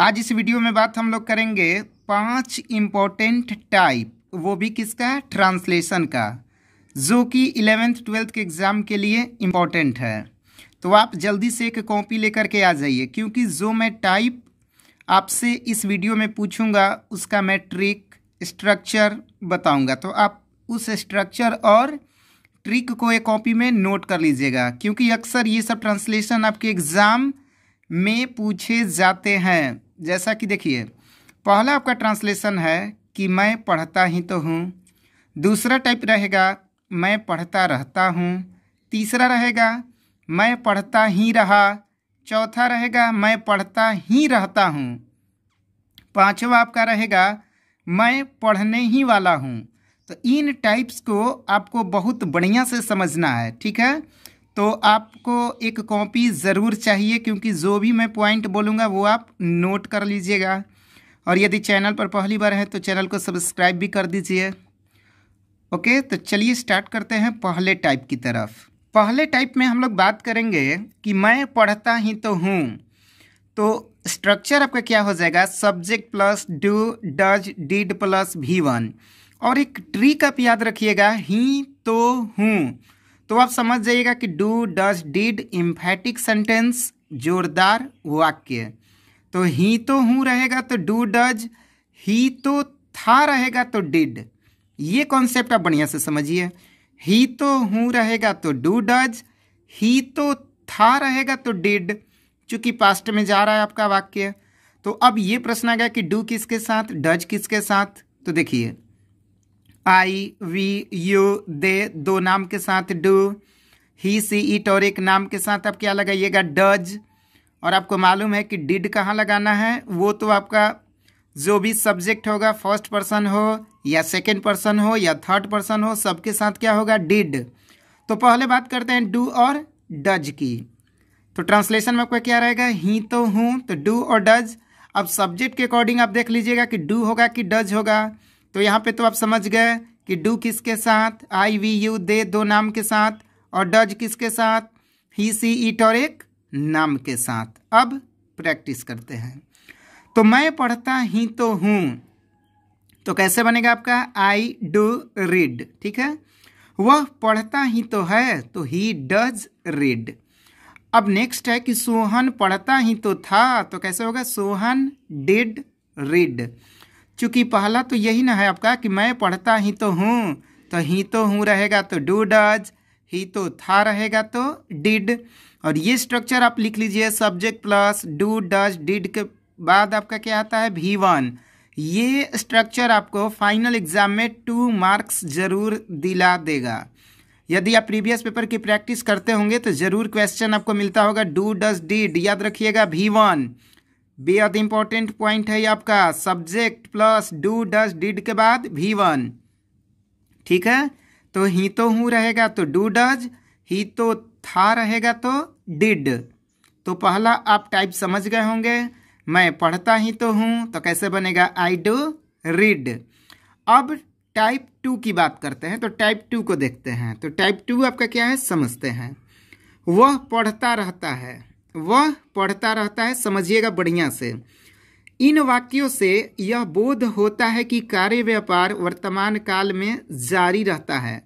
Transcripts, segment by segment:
आज इस वीडियो में बात हम लोग करेंगे पांच इम्पोर्टेंट टाइप वो भी किसका ट्रांसलेशन का जो कि इलेवेंथ ट्वेल्थ के एग्ज़ाम के लिए इम्पोर्टेंट है तो आप जल्दी से एक कॉपी लेकर के आ जाइए क्योंकि जो मैं टाइप आपसे इस वीडियो में पूछूंगा उसका मैं ट्रिक स्ट्रक्चर बताऊंगा तो आप उस स्ट्रक्चर और ट्रिक को एक कॉपी में नोट कर लीजिएगा क्योंकि अक्सर ये सब ट्रांसलेशन आपके एग्ज़ाम में पूछे जाते हैं जैसा कि देखिए पहला आपका ट्रांसलेशन है कि मैं पढ़ता ही तो हूँ दूसरा टाइप रहेगा मैं पढ़ता रहता हूँ तीसरा रहेगा मैं पढ़ता ही रहा चौथा रहेगा मैं पढ़ता ही रहता हूँ पांचवा आपका रहेगा मैं पढ़ने ही वाला हूँ तो इन टाइप्स को आपको बहुत बढ़िया से समझना है ठीक है तो आपको एक कॉपी ज़रूर चाहिए क्योंकि जो भी मैं पॉइंट बोलूँगा वो आप नोट कर लीजिएगा और यदि चैनल पर पहली बार है तो चैनल को सब्सक्राइब भी कर दीजिए ओके तो चलिए स्टार्ट करते हैं पहले टाइप की तरफ पहले टाइप में हम लोग बात करेंगे कि मैं पढ़ता ही तो हूँ तो स्ट्रक्चर आपका क्या हो जाएगा subject plus do does did plus भी वन और एक ट्रिक आप याद रखिएगा ही तो हूँ तो आप समझ जाइएगा कि do does did emphatic sentence जोरदार वाक्य तो ही तो हूँ रहेगा तो डू डज ही तो था रहेगा तो डिड ये कॉन्सेप्ट आप बढ़िया से समझिए ही तो हूँ रहेगा तो डू डज ही तो था रहेगा तो डिड चूंकि पास्ट में जा रहा है आपका वाक्य तो अब ये प्रश्न आ गया कि डू किसके साथ डज किसके साथ तो देखिए आई वी यू दे दो नाम के साथ डू ही सी इट और एक नाम के साथ आप क्या लगाइएगा डज और आपको मालूम है कि डिड कहाँ लगाना है वो तो आपका जो भी सब्जेक्ट होगा फर्स्ट पर्सन हो या सेकेंड पर्सन हो या थर्ड पर्सन हो सबके साथ क्या होगा डिड तो पहले बात करते हैं डू और डज की तो ट्रांसलेशन में आपका क्या रहेगा ही तो हूँ तो डू और डज अब सब्जेक्ट के अकॉर्डिंग आप देख लीजिएगा कि डू होगा कि डज होगा तो यहाँ पे तो आप समझ गए कि डू किसके साथ आई वी यू दे दो नाम के साथ और डज किसके साथ ही सी ईट और एक नाम के साथ अब प्रैक्टिस करते हैं तो मैं पढ़ता ही तो हूँ तो कैसे बनेगा आपका आई डू रीड ठीक है वह पढ़ता ही तो है तो ही डज रीड अब नेक्स्ट है कि सोहन पढ़ता ही तो था तो कैसे होगा सोहन डिड रीड चूँकि तो यही ना है आपका कि मैं पढ़ता ही तो हूँ तो ही तो हूँ रहेगा तो डू डज ही तो था रहेगा तो डिड और ये स्ट्रक्चर आप लिख लीजिए subject plus do does did के बाद आपका क्या आता है भी वन ये स्ट्रक्चर आपको फाइनल एग्जाम में टू मार्क्स जरूर दिला देगा यदि आप प्रीवियस पेपर की प्रैक्टिस करते होंगे तो जरूर क्वेश्चन आपको मिलता होगा डू डज डिड याद रखिएगा भी वन बेहद इंपॉर्टेंट पॉइंट है आपका subject plus do does did के बाद भी वन ठीक है तो ही तो हूँ रहेगा तो डू डज ही तो था रहेगा तो डिड तो पहला आप टाइप समझ गए होंगे मैं पढ़ता ही तो हूँ तो कैसे बनेगा आई डू रीड अब टाइप टू की बात करते हैं तो टाइप टू को देखते हैं तो टाइप टू आपका क्या है समझते हैं वह पढ़ता रहता है वह पढ़ता रहता है समझिएगा बढ़िया से इन वाक्यों से यह बोध होता है कि कार्य व्यापार वर्तमान काल में जारी रहता है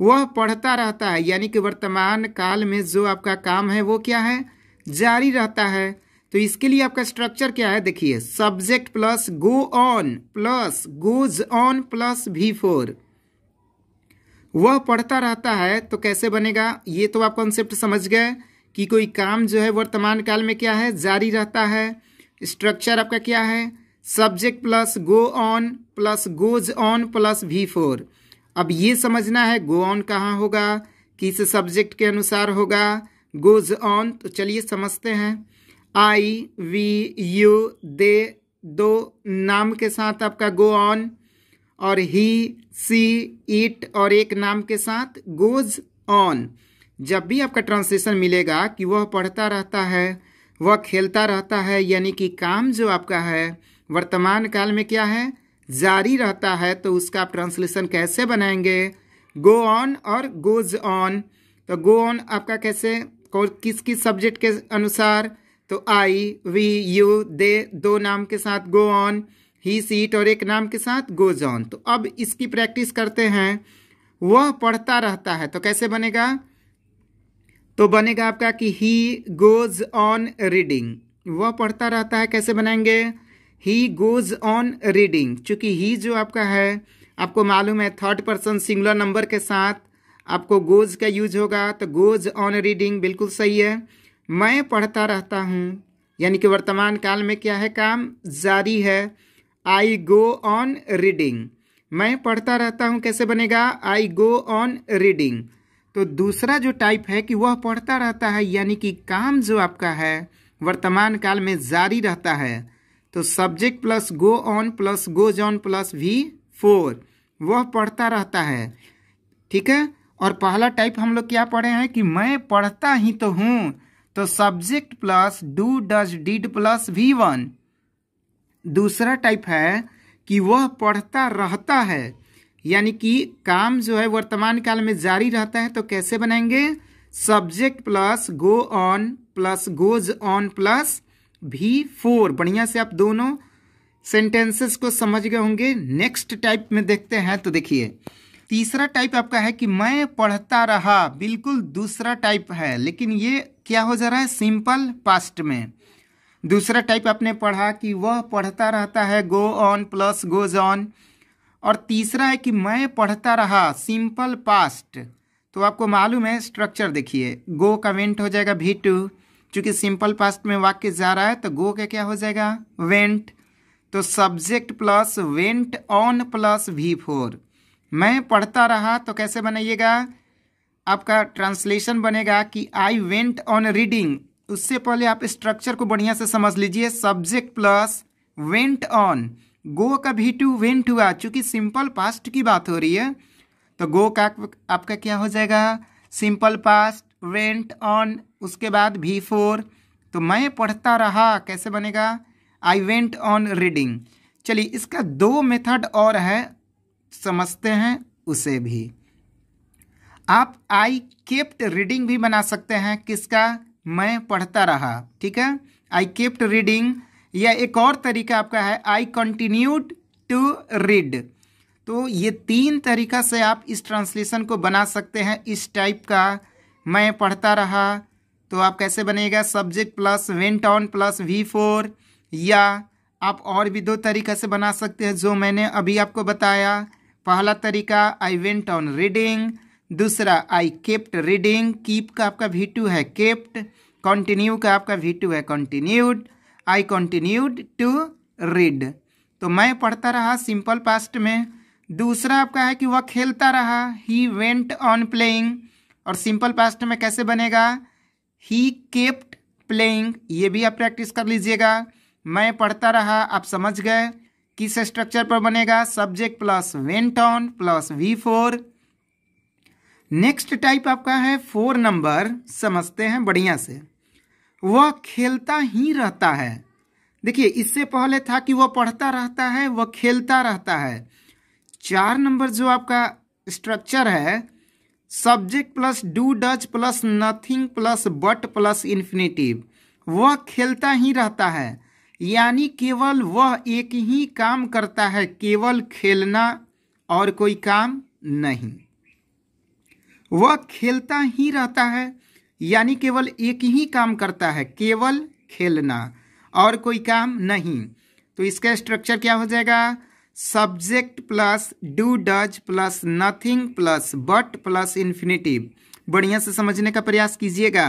वह पढ़ता रहता है यानी कि वर्तमान काल में जो आपका काम है वो क्या है जारी रहता है तो इसके लिए आपका स्ट्रक्चर क्या है देखिए subject plus go on plus goes on plus V four वह पढ़ता रहता है तो कैसे बनेगा ये तो आप कॉन्सेप्ट समझ गए कि कोई काम जो है वर्तमान काल में क्या है जारी रहता है स्ट्रक्चर आपका क्या है subject plus go on plus goes on plus V four अब ये समझना है गो ऑन कहाँ होगा किस सब्जेक्ट के अनुसार होगा गोज ऑन तो चलिए समझते हैं आई वी यू दे दो नाम के साथ आपका गो ऑन और ही सी इट और एक नाम के साथ गोज ऑन जब भी आपका ट्रांसलेशन मिलेगा कि वह पढ़ता रहता है वह खेलता रहता है यानी कि काम जो आपका है वर्तमान काल में क्या है जारी रहता है तो उसका आप ट्रांसलेशन कैसे बनाएंगे गो ऑन और गोज ऑन तो गो ऑन आपका कैसे और किस किस सब्जेक्ट के अनुसार तो आई वी यू दे दो नाम के साथ गो ऑन ही सीट और एक नाम के साथ गोज ऑन तो अब इसकी प्रैक्टिस करते हैं वह पढ़ता रहता है तो कैसे बनेगा तो बनेगा आपका कि ही गोज ऑन रीडिंग वह पढ़ता रहता है कैसे बनाएंगे ही गोज ऑन रीडिंग चूँकि ही जो आपका है आपको मालूम है थर्ड पर्सन सिंगुलर नंबर के साथ आपको गोज का यूज होगा तो गोज ऑन रीडिंग बिल्कुल सही है मैं पढ़ता रहता हूँ यानी कि वर्तमान काल में क्या है काम जारी है आई गो ऑन रीडिंग मैं पढ़ता रहता हूँ कैसे बनेगा आई गो ऑन रीडिंग तो दूसरा जो टाइप है कि वह पढ़ता रहता है यानी कि काम जो आपका है वर्तमान काल में जारी रहता है तो subject plus go on plus goes on plus V four वह पढ़ता रहता है ठीक है और पहला टाइप हम लोग क्या पढ़े हैं कि मैं पढ़ता ही तो हूँ तो subject plus do does did plus V one दूसरा टाइप है कि वह पढ़ता रहता है यानी कि काम जो है वर्तमान काल में जारी रहता है तो कैसे बनाएंगे subject plus go on plus goes on plus V four बढ़िया से आप दोनों सेंटेंसेस को समझ गए होंगे नेक्स्ट टाइप में देखते हैं तो देखिए तीसरा टाइप आपका है कि मैं पढ़ता रहा बिल्कुल दूसरा टाइप है लेकिन ये क्या हो जा रहा है सिंपल पास्ट में दूसरा टाइप आपने पढ़ा कि वह पढ़ता रहता है go on plus goes on और तीसरा है कि मैं पढ़ता रहा सिंपल पास्ट तो आपको मालूम है स्ट्रक्चर देखिए गो कमेंट हो जाएगा भी टू चूँकि सिंपल पास्ट में वाक्य जा रहा है तो गो का क्या हो जाएगा वेंट तो subject plus went on plus V four मैं पढ़ता रहा तो कैसे बनाइएगा आपका ट्रांसलेशन बनेगा कि आई वेंट ऑन रीडिंग उससे पहले आप स्ट्रक्चर को बढ़िया से समझ लीजिए subject plus went on go का भी टू वेन टू आ सिंपल पास्ट की बात हो रही है तो गो का आपका क्या हो जाएगा सिंपल पास्ट वेंट ऑन उसके बाद भी फोर तो मैं पढ़ता रहा कैसे बनेगा आई वेंट ऑन रीडिंग चलिए इसका दो मेथड और है समझते हैं उसे भी आप आई केप्ट रीडिंग भी बना सकते हैं किसका मैं पढ़ता रहा ठीक है आई केप्ट रीडिंग या एक और तरीका आपका है आई कंटिन्यूड टू रीड तो ये तीन तरीका से आप इस ट्रांसलेशन को बना सकते हैं इस टाइप का मैं पढ़ता रहा तो आप कैसे बनेगा subject plus went on plus V four या आप और भी दो तरीका से बना सकते हैं जो मैंने अभी आपको बताया पहला तरीका आई वेंट ऑन रीडिंग दूसरा आई केप्ट रीडिंग कीप का आपका वी टू है केप्ट कंटिन्यू का आपका वी टू है continued I continued to read तो मैं पढ़ता रहा सिंपल पास्ट में दूसरा आपका है कि वह खेलता रहा ही वेंट ऑन प्लेइंग और सिंपल पास्ट में कैसे बनेगा ही केप्ट प्लेइंग ये भी आप प्रैक्टिस कर लीजिएगा मैं पढ़ता रहा आप समझ गए किस स्ट्रक्चर पर बनेगा subject plus went on plus V four next type आपका है फोर नंबर समझते हैं बढ़िया से वह खेलता ही रहता है देखिए इससे पहले था कि वह पढ़ता रहता है वह खेलता रहता है चार नंबर जो आपका स्ट्रक्चर है subject plus do does plus nothing plus but plus infinitive वह खेलता ही रहता है यानी केवल वह एक ही काम करता है केवल खेलना और कोई काम नहीं वह खेलता ही रहता है यानी केवल एक ही काम करता है केवल खेलना और कोई काम नहीं तो इसका स्ट्रक्चर क्या हो जाएगा subject plus do does plus nothing plus but plus infinitive बढ़िया से समझने का प्रयास कीजिएगा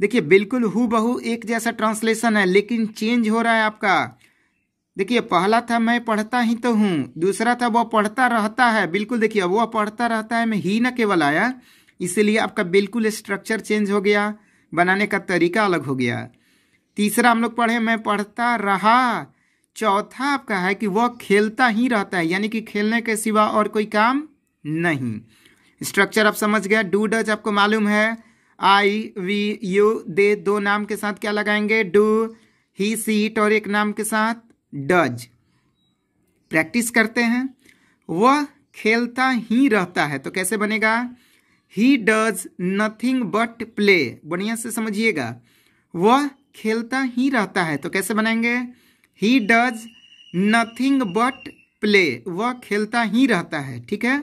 देखिए बिल्कुल हु बहू एक जैसा ट्रांसलेशन है लेकिन चेंज हो रहा है आपका देखिए पहला था मैं पढ़ता ही तो हूँ दूसरा था वह पढ़ता रहता है बिल्कुल देखिए वह पढ़ता रहता है मैं ही न केवल आया इसलिए आपका बिल्कुल स्ट्रक्चर चेंज हो गया बनाने का तरीका अलग हो गया तीसरा हम लोग पढ़े मैं पढ़ता रहा चौथा आपका है कि वह खेलता ही रहता है यानी कि खेलने के सिवा और कोई काम नहीं स्ट्रक्चर आप समझ गया डू डज आपको मालूम है आई वी यू दे दो नाम के साथ क्या लगाएंगे डू ही सीट और एक नाम के साथ डज प्रैक्टिस करते हैं वह खेलता ही रहता है तो कैसे बनेगा he does nothing but play बढ़िया से समझिएगा वह खेलता ही रहता है तो कैसे बनाएंगे he does nothing but play वह खेलता ही रहता है ठीक है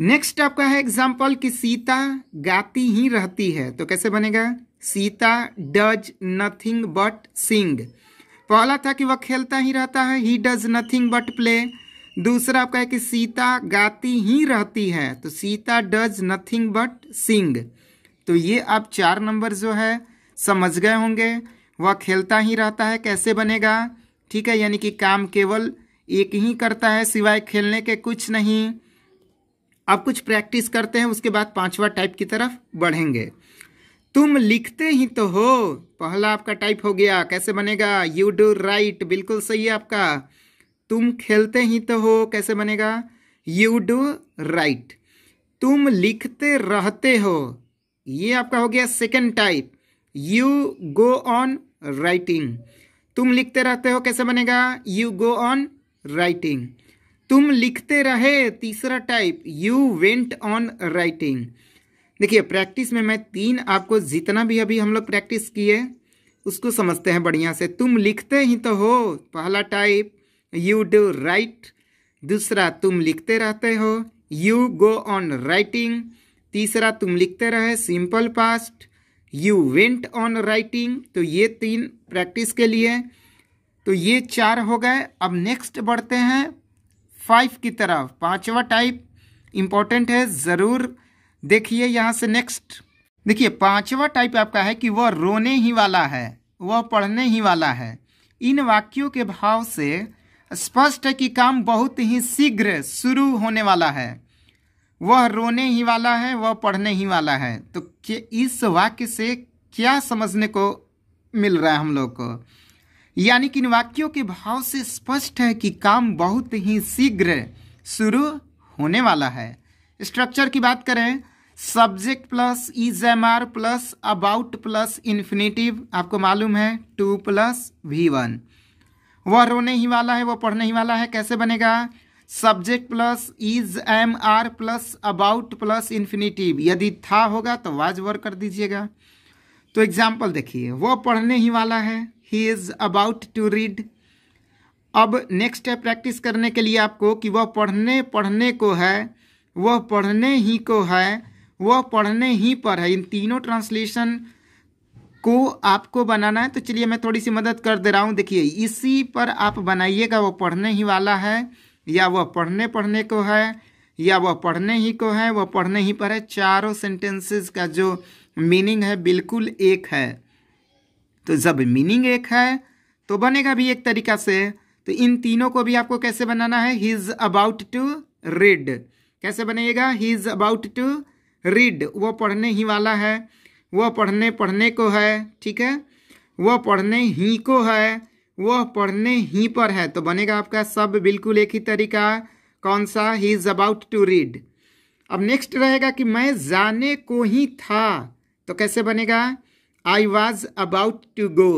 नेक्स्ट आपका है एग्जाम्पल कि सीता गाती ही रहती है तो कैसे बनेगा Sita does nothing but sing पहला था कि वह खेलता ही रहता है he does nothing but play दूसरा आपका है कि सीता गाती ही रहती है तो Sita does nothing but sing तो ये आप चार नंबर जो है समझ गए होंगे वह खेलता ही रहता है कैसे बनेगा ठीक है यानी कि काम केवल एक ही करता है सिवाय खेलने के कुछ नहीं अब कुछ प्रैक्टिस करते हैं उसके बाद पांचवा टाइप की तरफ बढ़ेंगे तुम लिखते ही तो हो पहला आपका टाइप हो गया कैसे बनेगा यू डू राइट बिल्कुल सही है आपका तुम खेलते ही तो हो कैसे बनेगा यू डू राइट तुम लिखते रहते हो ये आपका हो गया second type you go on writing तुम लिखते रहते हो कैसे बनेगा यू गो ऑन राइटिंग तुम लिखते रहे तीसरा type you went on writing देखिए प्रैक्टिस में मैं तीन आपको जितना भी अभी हम लोग प्रैक्टिस किए उसको समझते हैं बढ़िया से तुम लिखते ही तो हो पहला टाइप यू डू राइट दूसरा तुम लिखते रहते हो यू गो ऑन राइटिंग तीसरा तुम लिखते रहे simple past you went on writing तो ये तीन प्रैक्टिस के लिए तो ये चार हो गए अब नेक्स्ट बढ़ते हैं फाइव की तरफ पांचवा टाइप इम्पॉर्टेंट है ज़रूर देखिए यहाँ से नेक्स्ट देखिए पांचवा टाइप आपका है कि वह रोने ही वाला है वह पढ़ने ही वाला है इन वाक्यों के भाव से स्पष्ट है कि काम बहुत ही शीघ्र शुरू होने वाला है वह रोने ही वाला है वह पढ़ने ही वाला है तो इस वाक्य से क्या समझने को मिल रहा है हम लोग को यानी कि इन वाक्यों के भाव से स्पष्ट है कि काम बहुत ही शीघ्र शुरू होने वाला है स्ट्रक्चर की बात करें subject plus is am are plus about plus infinitive आपको मालूम है टू प्लस वी वन वह रोने ही वाला है वह पढ़ने ही वाला है कैसे बनेगा subject plus is am are plus about plus infinitive यदि था होगा तो वाज वर्क कर दीजिएगा तो एग्जाम्पल देखिए वह पढ़ने ही वाला है he is about to read अब नेक्स्ट है प्रैक्टिस करने के लिए आपको कि वह पढ़ने पढ़ने को है वह पढ़ने ही को है वह पढ़ने ही पर है इन तीनों ट्रांसलेशन को आपको बनाना है तो चलिए मैं थोड़ी सी मदद कर दे रहा हूँ देखिए इसी पर आप बनाइएगा वो पढ़ने ही वाला है या वह पढ़ने पढ़ने को है या वह पढ़ने ही को है वह पढ़ने ही पर है चारों सेंटेंसेस का जो मीनिंग है बिल्कुल एक है तो जब मीनिंग एक है तो बनेगा भी एक तरीका से तो इन तीनों को भी आपको कैसे बनाना है he is about to read कैसे बनेगा he is about to read वो पढ़ने ही वाला है वह पढ़ने पढ़ने को है ठीक है वह पढ़ने ही को है वह पढ़ने ही पर है तो बनेगा आपका सब बिल्कुल एक ही तरीका कौन सा he is about to read अब नेक्स्ट रहेगा कि मैं जाने को ही था तो कैसे बनेगा I was about to go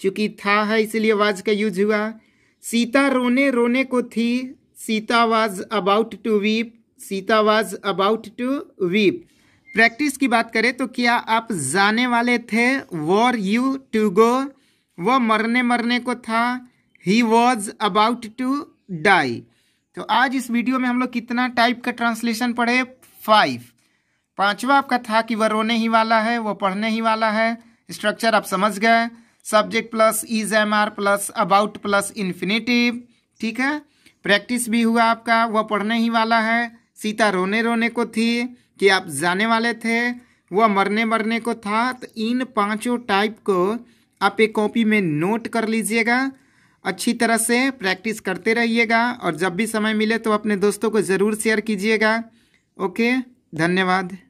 चूंकि था है इसीलिए वाज का यूज हुआ सीता रोने रोने को थी Sita was about to weep Sita was about to weep practice की बात करें तो क्या आप जाने वाले थे वॉर यू टू गो वह मरने मरने को था he was about to die तो आज इस वीडियो में हम लोग कितना टाइप का ट्रांसलेशन पढ़े फाइव पांचवा आपका था कि वह रोने ही वाला है वह पढ़ने ही वाला है स्ट्रक्चर आप समझ गए subject plus is am are plus about plus infinitive ठीक है प्रैक्टिस भी हुआ आपका वह पढ़ने ही वाला है सीता रोने रोने को थी कि आप जाने वाले थे वह मरने मरने को था तो इन पांचों टाइप को आप एक कॉपी में नोट कर लीजिएगा अच्छी तरह से प्रैक्टिस करते रहिएगा और जब भी समय मिले तो अपने दोस्तों को ज़रूर शेयर कीजिएगा ओके धन्यवाद